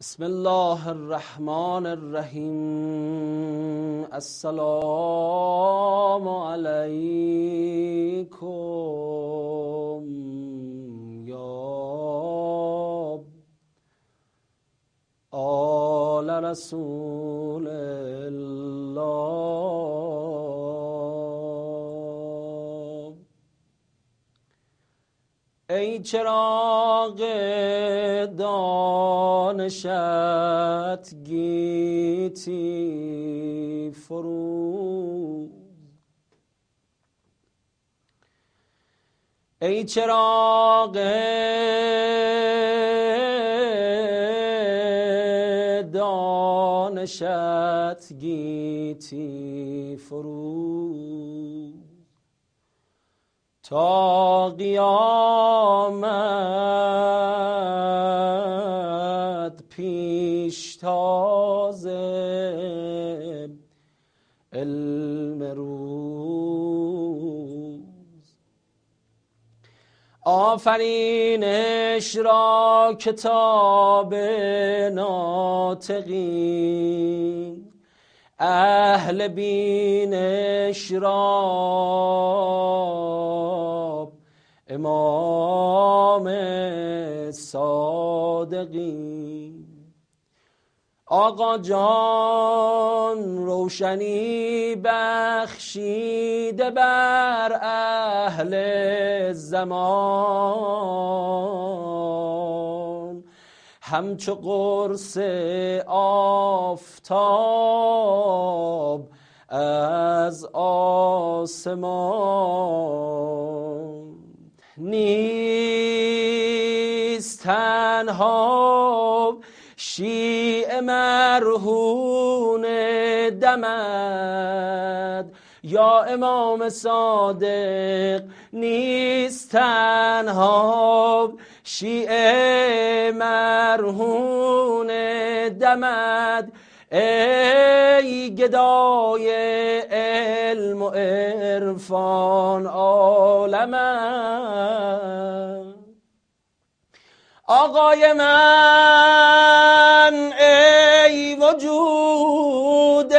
بسم الله الرحمن الرحیم السلام علیکم یا آل رسول ای چراغ دانشت گیتی فرو ای چراغ دانشت گیتی فرو تا قیامت پیش تازه علم روز آفرینش را کتاب ناطقین اهل بینش را امام صادقی آقا جان روشنی بخشیده بر اهل زمان همچو قرص آفتاب از آسمان نیست تنها شیع مرهون دمد یا امام صادق نیست تنها شیعه مرهون دمد ای گدای علم و عرفان عالم آقای من ای وجود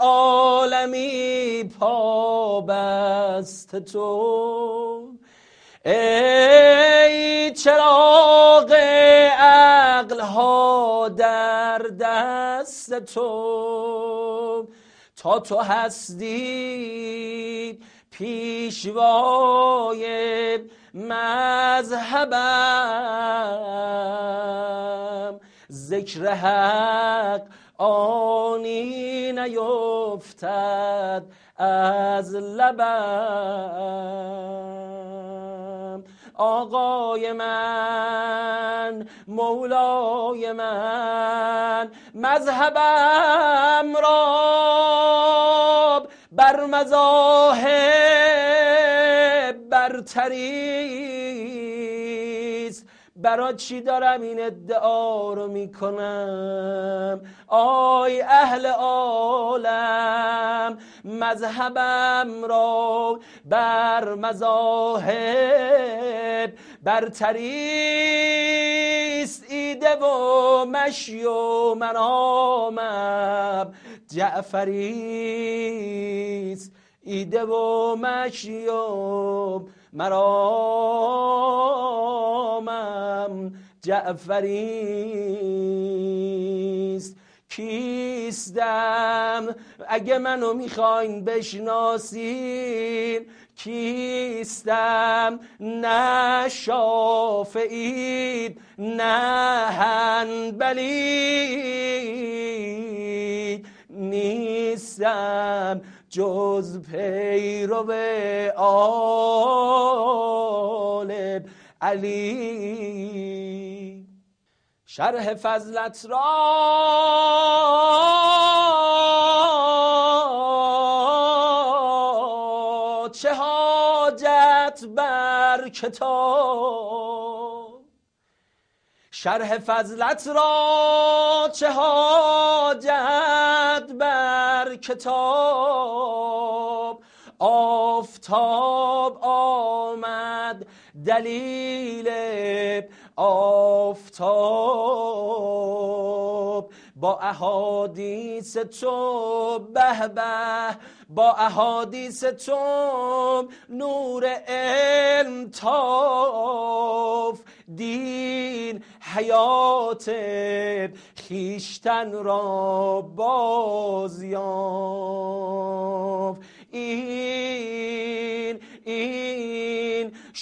عالمی پابست تو ای چراغ ها در دست تو تا تو هستی پیشوای مذهبم ذکر حق آنی نیفتد از لبم آقای من مولای من مذهبم را بر مذاهب برتری برا چی دارم این ادعا رو میکنم آی اهل عالم مذهبم را بر مذاهب برتریست ایده و مشی و منامم جعفریست ایده و مشی و مرام جعفری کیستم اگه منو میخواین بشناسین کیستم نه شافعید نه هنبلی نیستم جز پیرو آلب علی شرح فضلت را چه حاجت بر کتاب شرح فضلت را چه حاجت بر کتاب آفتاب آمد دلیل آفتاب با احادیث تو به به با احادیث تو نور علم تاف دین حیات خیشتن را بازیان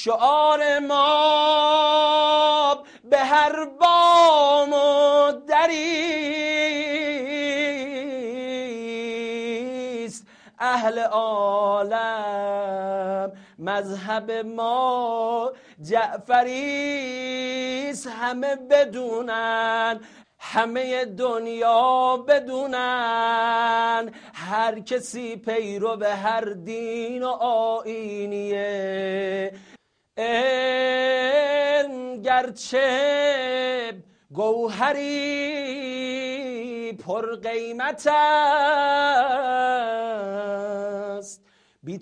شعار ما به هر بام و دریست اهل عالم مذهب ما جعفریست همه بدونن همه دنیا بدونن هر کسی پیرو به هر دین و آینیه گرچه گوهری پر قیمت است بی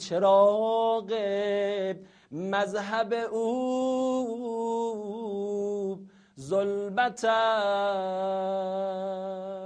مذهب او ظلمت است